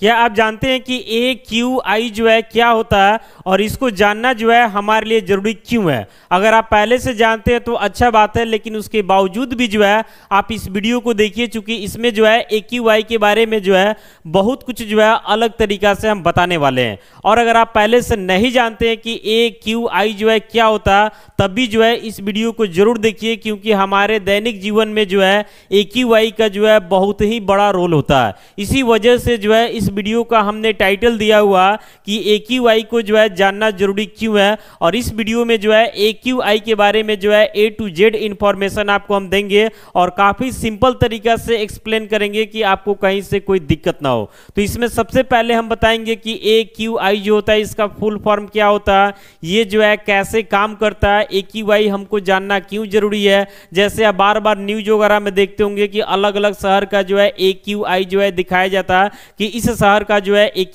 क्या आप जानते हैं कि ए क्यू आई जो है क्या होता है और इसको जानना जो है हमारे लिए जरूरी क्यों है अगर आप पहले से जानते हैं तो अच्छा बात है लेकिन उसके बावजूद भी जो है आप इस वीडियो को देखिए चूंकि इसमें जो है ए क्यू आई के बारे में जो है बहुत कुछ जो है अलग तरीका से हम बताने वाले हैं और अगर आप पहले से नहीं जानते हैं कि ए क्यू आई जो है क्या होता है तब भी जो है इस वीडियो को जरूर देखिए क्योंकि हमारे दैनिक जीवन में जो है ए क्यू आई का जो है बहुत ही बड़ा रोल होता है इसी वजह से जो है इस वीडियो का हमने टाइटल दिया हुआ कि ए क्यू आई को जो है जानना जरूरी क्यों है और इस वीडियो में जो है ए क्यू आई के बारे में जो है ए टू जेड इंफॉर्मेशन आपको हम देंगे और काफ़ी सिंपल तरीका से एक्सप्लेन करेंगे कि आपको कहीं से कोई दिक्कत ना हो तो इसमें सबसे पहले हम बताएंगे कि ए क्यू आई जो होता है इसका फुल फॉर्म क्या होता है ये जो है कैसे काम करता है ए क्यू आई हमको जानना क्यों जरूरी है जैसे आप बार बार न्यूज वगैरह में देखते होंगे कि अलग अलग शहर का जो है ए क्यू आई जो है दिखाया जाता है कि इस शहर का जो है ए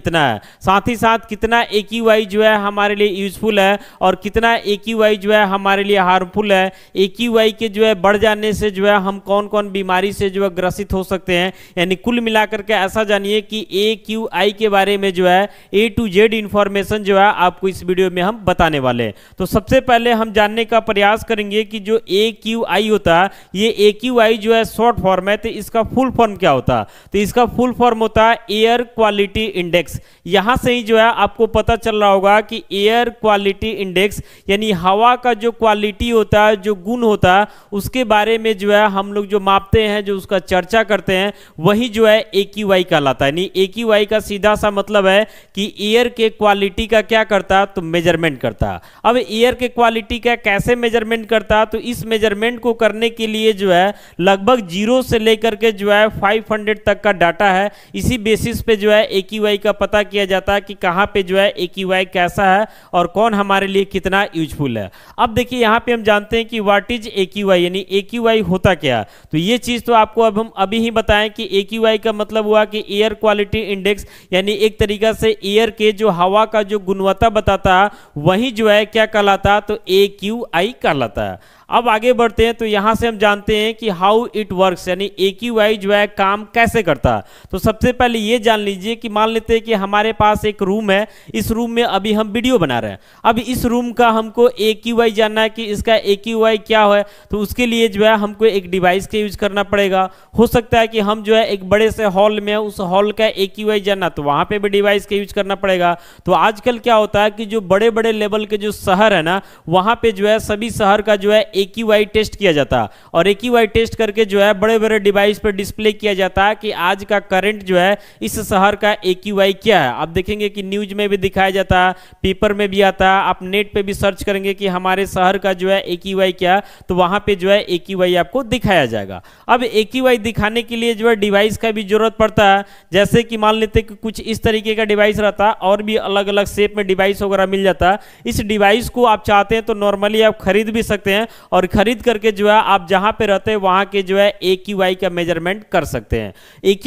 इतना है साथ ही साथ कितना ए जो है हमारे लिए यूजफुल है और कितना ए जो है हमारे लिए हार्मफुल है ए के जो है बढ़ जाने से जो है हम कौन कौन बीमारी से जो है ग्रसित हो सकते हैं यानी कुल मिलाकर के ऐसा जानिए कि ए क्यू आई के बारे में जो है ए टू जेड इंफॉर्मेशन जो है आपको इस वीडियो में हम बताने वाले हैं तो सबसे पहले हम जानने का प्रयास करेंगे कि जो ए क्यू आई होता है ये ए क्यू आई जो है शॉर्ट फॉर्म है तो इसका फुल फॉर्म क्या होता है तो इसका फुल फॉर्म होता है एयर क्वालिटी इंडेक्स यहां से ही जो है आपको पता चल रहा होगा कि एयर क्वालिटी इंडेक्स यानी हवा का जो क्वालिटी होता है जो गुण होता है उसके बारे में जो है हम लोग जो मापते हैं जो उसका चर्चा करते हैं वही जो है ए कहलाता है की वाई का सीधा सा मतलब है कि एयर के क्वालिटी का क्या करता तो मेजरमेंट करता अब एयर के क्वालिटी का कैसे मेजरमेंट करता तो इस मेजरमेंट को करने के लिए जो है लगभग जीरो से लेकर के जो है फाइव तक का डाटा है इसी बेस बेसिस पे जो है ए का पता किया जाता है कि कहाँ पे जो है ए कैसा है और कौन हमारे लिए कितना यूजफुल है अब देखिए यहाँ पे हम जानते हैं कि व्हाट इज ए यानी ए होता क्या तो ये चीज़ तो आपको अब हम अभी ही बताएं कि ए का मतलब हुआ कि एयर क्वालिटी इंडेक्स यानी एक तरीका से एयर के जो हवा का जो गुणवत्ता बताता है वही जो है क्या कहलाता तो ए कहलाता है अब आगे बढ़ते हैं तो यहाँ से हम जानते हैं कि हाउ इट वर्क्स यानी ए क्यू आई जो है काम कैसे करता है तो सबसे पहले ये जान लीजिए कि मान लेते हैं कि हमारे पास एक रूम है इस रूम में अभी हम वीडियो बना रहे हैं अब इस रूम का हमको ए क्यू आई जानना है कि इसका ए क्यू आई क्या है तो उसके लिए जो है हमको एक डिवाइस का यूज करना पड़ेगा हो सकता है कि हम जो है एक बड़े से हॉल में उस हॉल का ए क्यू आई जानना तो वहां पर भी डिवाइस का यूज करना पड़ेगा तो आजकल क्या होता है कि जो बड़े बड़े लेवल के जो शहर है ना वहां पर जो है सभी शहर का जो है एक ए टेस्ट किया जाता और एक ए टेस्ट करके जो है बड़े बड़े डिवाइस पर डिस्प्ले किया जाता है कि आज का करंट जो है इस शहर का एक ए क्या है आप देखेंगे कि न्यूज में भी दिखाया जाता है पेपर में भी आता है आप नेट पर भी सर्च करेंगे कि हमारे शहर का जो है एक ए क्या तो वहां पर जो है एक ए आपको दिखाया जाएगा अब एक ए दिखाने के लिए जो है डिवाइस का भी जरूरत पड़ता है जैसे कि मान लेते कि कुछ इस तरीके का डिवाइस रहता और भी अलग अलग शेप में डिवाइस वगैरह मिल जाता इस डिवाइस को आप चाहते हैं तो नॉर्मली आप खरीद भी सकते हैं और खरीद करके जो है आप जहां पे रहते हैं वहां के जो है ए का मेजरमेंट कर सकते हैं ए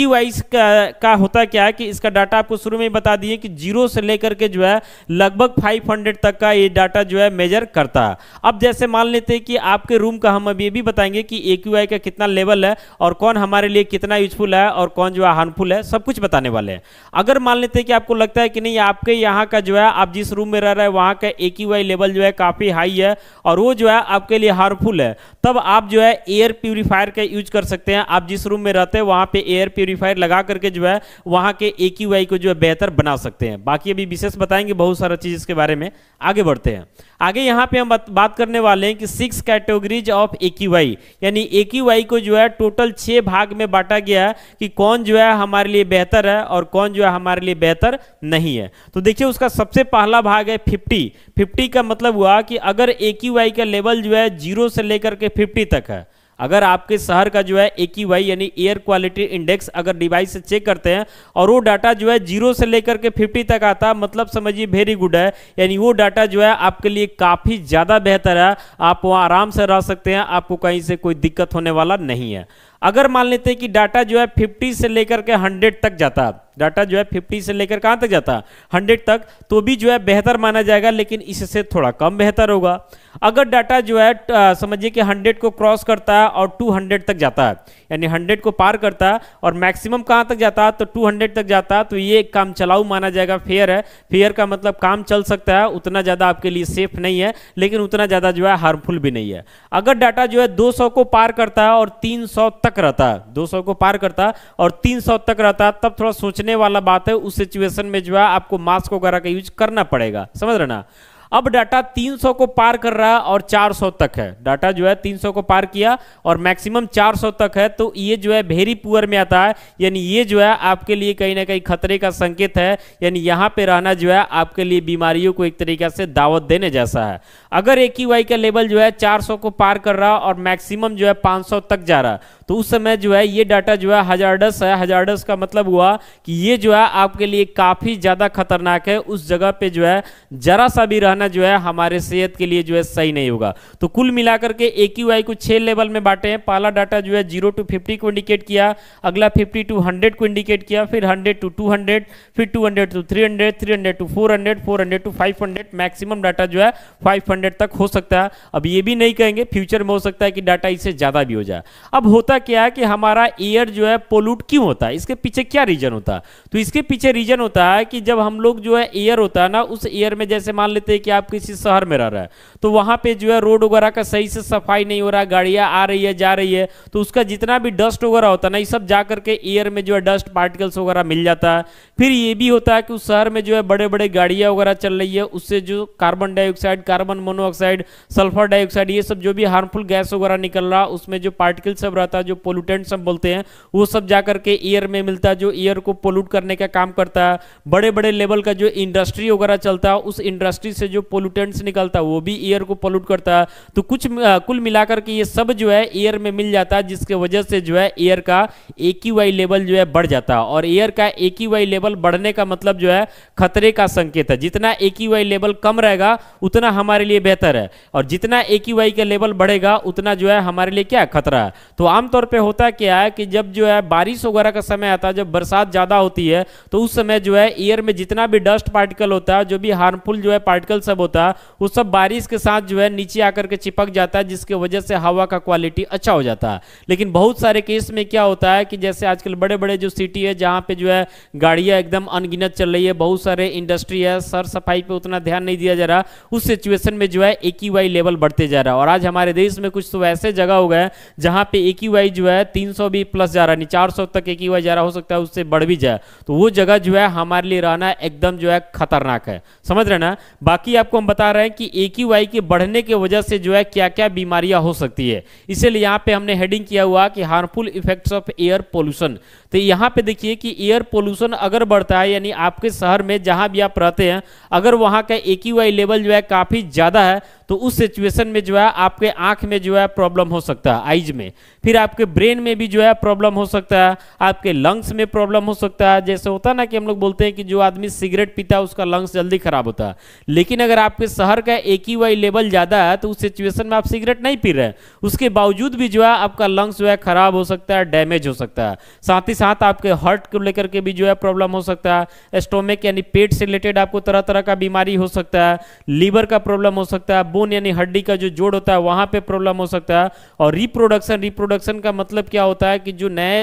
का, का होता क्या है कि इसका डाटा आपको शुरू में ही बता दिए कि जीरो से लेकर के जो है लगभग 500 तक का ये डाटा जो है मेजर करता है अब जैसे मान लेते हैं कि आपके रूम का हम अभी भी बताएंगे कि ए का कितना लेवल है और कौन हमारे लिए कितना यूजफुल है और कौन जो है हार्मफुल है सब कुछ बताने वाले हैं अगर मान लेते हैं कि आपको लगता है कि नहीं आपके यहाँ का जो है आप जिस रूम में रह रहे हैं वहाँ का ए लेवल जो है काफ़ी हाई है और वो जो है आपके लिए हार्मफुल है तब आप जो है एयर प्यूरीफायर का यूज कर सकते हैं आप जिस रूम में रहते हैं वहां पे एयर प्यूरीफायर लगा करके जो है वहां के ए को जो है बेहतर बना सकते हैं बाकी अभी विशेष बताएंगे बहुत सारा चीज़ इसके बारे में आगे बढ़ते हैं आगे यहाँ पे हम बात करने वाले हैं कि सिक्स कैटेगरीज ऑफ वाई यानी वाई को जो है टोटल छः भाग में बांटा गया है कि कौन जो है हमारे लिए बेहतर है और कौन जो है हमारे लिए बेहतर नहीं है तो देखिए उसका सबसे पहला भाग है फिफ्टी फिफ्टी का मतलब हुआ कि अगर एक्यूआई का लेवल जो है जीरो से लेकर के फिफ्टी तक है अगर आपके शहर का जो है ए की वाई यानी एयर क्वालिटी इंडेक्स अगर डिवाइस से चेक करते हैं और वो डाटा जो है जीरो से लेकर के फिफ्टी तक आता मतलब समझिए वेरी गुड है यानी वो डाटा जो है आपके लिए काफ़ी ज़्यादा बेहतर है आप वहाँ आराम से रह सकते हैं आपको कहीं से कोई दिक्कत होने वाला नहीं है अगर मान लेते हैं कि डाटा जो है 50 से लेकर के 100 तक जाता डाटा जो है 50 से लेकर कहां तक जाता 100 तक तो भी जो है बेहतर माना जाएगा लेकिन इससे थोड़ा कम बेहतर होगा अगर डाटा जो है समझिए कि 100 को क्रॉस करता है और 200 तक जाता है यानी 100 को पार करता है और मैक्सिमम कहां तक जाता है तो 200 तक जाता है तो ये काम चलाऊ माना जाएगा फेयर है फेयर का मतलब काम चल सकता है उतना ज़्यादा आपके लिए सेफ नहीं है लेकिन उतना ज़्यादा जो है हार्मफुल भी नहीं है अगर डाटा जो है दो को पार करता है और तीन तक तक रहता 200 को पार करता और 300 तक रहता तब थोड़ा सोचने वाला बात है उस सिचुएशन में जो है आपको मास्क वगैरह का यूज करना पड़ेगा समझ रहे ना अब डाटा 300 को पार कर रहा है और 400 तक है डाटा जो है 300 को पार किया और मैक्सिमम 400 तक है तो ये जो है वेरी पुअर में आता है यानी ये जो है आपके लिए कहीं ना कहीं खतरे का संकेत है यानी यहाँ पे रहना जो है आपके लिए बीमारियों को एक तरीके से दावत देने जैसा है अगर एक ही वाई का लेवल जो है चार को पार कर रहा और मैक्सिमम जो है पाँच तक जा रहा तो उस समय जो है ये डाटा जो है हजारडस है हजारडस का मतलब हुआ कि ये जो है आपके लिए काफी ज्यादा खतरनाक है उस जगह पे जो है जरा सा भी रहना करना जो है हमारे सेहत के लिए जो है सही नहीं होगा तो कुल मिलाकर के ए को छह लेवल में बांटे हैं पहला डाटा जो है जीरो टू फिफ्टी को इंडिकेट किया अगला फिफ्टी टू हंड्रेड को इंडिकेट किया फिर हंड्रेड टू टू हंड्रेड फिर two hundred to three hundred three hundred to four hundred four hundred to five hundred maximum data जो है फाइव हंड्रेड तक हो सकता है अब ये भी नहीं कहेंगे फ्यूचर में हो सकता है कि डाटा इससे ज्यादा भी हो जाए अब होता क्या है कि हमारा एयर जो है पोल्यूट क्यों होता है इसके पीछे क्या रीजन होता है तो इसके पीछे रीजन होता है कि जब हम लोग जो है एयर होता है ना उस एयर में जैसे मान लेते हैं कि आप किसी शहर में रह रहे हैं तो वहाँ पे जो है रोड वगैरह का सही से सफाई नहीं हो रहा गाड़ियाँ आ रही है जा रही है तो उसका जितना भी डस्ट वगैरह होता है ना ये सब जा करके एयर में जो है डस्ट पार्टिकल्स वगैरह मिल जाता है फिर ये भी होता है कि उस शहर में जो है बड़े बड़े गाड़ियाँ वगैरह चल रही है उससे जो carbon dioxide carbon monoxide sulphur dioxide ये सब जो भी हार्मफुल गैस वगैरह निकल रहा उसमें जो पार्टिकल सब रहता है जो पोल्यूटेंट सब बोलते हैं वो सब जा करके एयर में मिलता है जो एयर को पोल्यूट करने का काम करता है बड़े बड़े लेवल का जो इंडस्ट्री वगैरह चलता है उस इंडस्ट्री से जो पोल्यूटेंट्स निकलता है वो भी एयर को पोल्यूट करता है तो कुछ आ, कुल मिलाकर के ये सब जो है एयर में मिल जाता है जिसके वजह से जो है एयर का ए लेवल जो है बढ़ जाता है और एयर का ए लेवल बढ़ने का मतलब जो है खतरे का संकेत है जितना ए लेवल कम रहेगा उतना हमारे लिए बेहतर है और जितना ए का लेवल बढ़ेगा उतना जो है हमारे लिए क्या खतरा है तो आमतौर पर होता क्या है कि जब जो है बारिश वगैरह का समय आता है जब बरसात ज़्यादा होती है तो उस समय जो है एयर में जितना भी डस्ट पार्टिकल होता है जो भी हार्मफुल जो है पार्टिकल सब होता है वो सब बारिश के साथ जो है नीचे आकर के चिपक जाता है जिसके वजह से हवा का क्वालिटी अच्छा हो जाता है लेकिन बहुत सारे केस में क्या होता है कि जैसे आजकल बड़े बड़े जो सिटी है जहाँ पे जो है गाड़ियाँ एकदम अनगिनत चल रही है बहुत सारे इंडस्ट्री है सर सफाई पर उतना ध्यान नहीं दिया जा रहा उस सिचुएशन में जो है एक लेवल बढ़ते जा रहा है और आज हमारे देश में कुछ तो ऐसे जगह हो गए जहाँ पे एक जो है तीन भी प्लस जा रहा है चार तक एक जा रहा हो सकता है उससे बढ़ भी जाए तो वो जगह जो है हमारे लिए रहना एकदम जो है खतरनाक है समझ रहे ना बाकी ही आपको हम बता रहे हैं कि ए क्यू आई के बढ़ने के वजह से जो है क्या क्या बीमारियां हो सकती है इसीलिए यहाँ पे हमने हेडिंग किया हुआ कि harmful effects of air pollution तो यहाँ पे देखिए कि एयर पोल्यूशन अगर बढ़ता है यानी आपके शहर में जहाँ भी आप रहते हैं अगर वहाँ का ए क्यू आई लेवल जो है काफ़ी ज़्यादा है तो उस सिचुएशन में जो है आपके आंख में जो है प्रॉब्लम हो सकता है आइज में फिर आपके ब्रेन में भी जो है प्रॉब्लम हो सकता है आपके लंग्स में प्रॉब्लम हो सकता है जैसे होता है ना कि हम लोग बोलते हैं कि जो आदमी सिगरेट पीता है उसका लंग्स जल्दी खराब होता है लेकिन अगर आपके शहर का एक ही वाई लेवल ज़्यादा है तो उस सिचुएशन में आप सिगरेट नहीं पी रहे हैं उसके बावजूद भी जो है आपका लंग्स जो है खराब हो सकता है डैमेज हो सकता है साथ ही साथ आपके हार्ट को लेकर के भी जो है प्रॉब्लम हो सकता है स्टोमिक यानी पेट से रिलेटेड आपको तरह तरह का बीमारी हो सकता है लीवर का प्रॉब्लम हो सकता है बोन यानी हड्डी का जो जोड़ होता है वहाँ पर प्रॉब्लम हो सकता है और रिप्रोडक्शन रिप्रोडक्शन का मतलब क्या होता है कि जो नए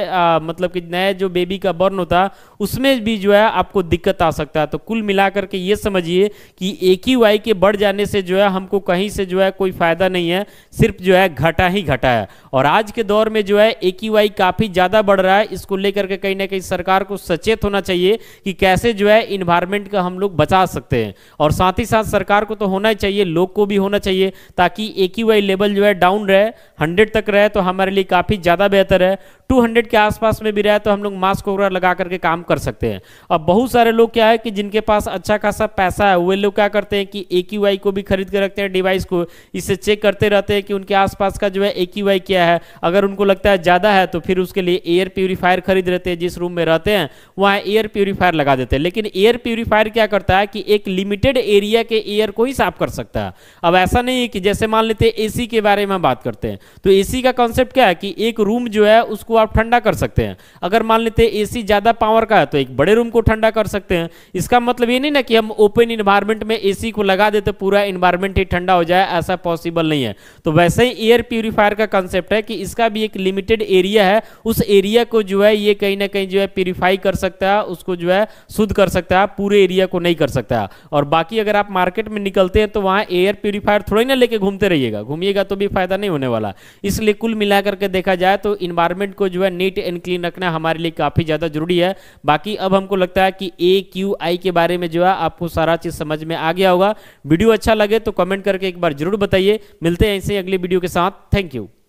मतलब कि नए जो बेबी का बर्न होता है उसमें भी जो है आपको दिक्कत आ सकता है तो कुल मिलाकर के ये समझिए कि एक ही क्यू आई के बढ़ जाने से जो है हमको कहीं से जो है कोई फायदा नहीं है सिर्फ जो है घटा ही घटा है और आज के दौर में जो है ए क्यू आई काफ़ी ज़्यादा बढ़ रहा है इसको लेकर के कहीं ना कहीं सरकार को सचेत होना चाहिए कि कैसे जो है इन्वायरमेंट का हम लोग बचा सकते हैं और साथ ही साथ सरकार को तो होना चाहिए लोग को भी होना चाहिए ताकि ए क्यू आई लेवल जो है डाउन रहे हंड्रेड तक रहे तो हमारे लिए काफ़ी ज़्यादा बेहतर है 200 के आसपास में भी रहे तो हम लोग मास्क वगैरह लगा करके काम कर सकते हैं अब बहुत सारे लोग क्या है कि जिनके पास अच्छा खासा पैसा है वे लोग क्या करते हैं कि ए क्यू को भी खरीद के रखते हैं डिवाइस को इसे चेक करते रहते हैं कि उनके आसपास का जो है ए क्यू क्या है अगर उनको लगता है ज़्यादा है तो फिर उसके लिए एयर प्योरीफायर खरीद रहते हैं जिस रूम में रहते हैं वहाँ एयर प्योरीफायर लगा देते हैं लेकिन एयर प्योरीफायर क्या करता है कि एक लिमिटेड एरिया के एयर को ही साफ कर सकता है अब ऐसा नहीं है कि जैसे मान लेते हैं सी के बारे में बात करते हैं तो ए सी का कॉन्सेप्ट क्या है कि एक रूम जो है उसको आप ठंडा कर सकते हैं अगर मान लेते हैं सी ज़्यादा पावर का है तो एक बड़े रूम को ठंडा कर सकते हैं इसका मतलब ये नहीं ना कि हम ओपन इन्वायरमेंट में एसी एसी को लगा दे तो पूरा इन्वायरमेंट ही ठंडा हो जाए ऐसा पॉसिबल नहीं है तो वैसे ही एयर प्योरीफायर का कंसेप्ट है कि इसका भी एक लिमिटेड एरिया है उस एरिया को जो है ये कहीं ना कहीं जो है प्योरीफाई कर सकता है उसको जो है शुद्ध कर सकता है पूरे एरिया को नहीं कर सकता और बाकी अगर आप मार्केट में निकलते हैं तो वहाँ एयर प्योरीफायर ही ना लेके घूमते रहिएगा घूमिएगा तो भी फायदा नहीं होने वाला इसलिए कुल मिला करके देखा जाए तो इन्वायरमेंट को जो है नीट एंड क्लीन रखना हमारे लिए काफ़ी ज़्यादा जरूरी है बाकी अब हमको लगता है कि ए क्यू आई के बारे में जो है आपको सारा चीज़ समझ में आ गया होगा होगा वीडियो अच्छा लगे तो कमेंट करके एक बार जरूर बताइए मिलते हैं ऐसे अगली वीडियो के साथ थैंक यू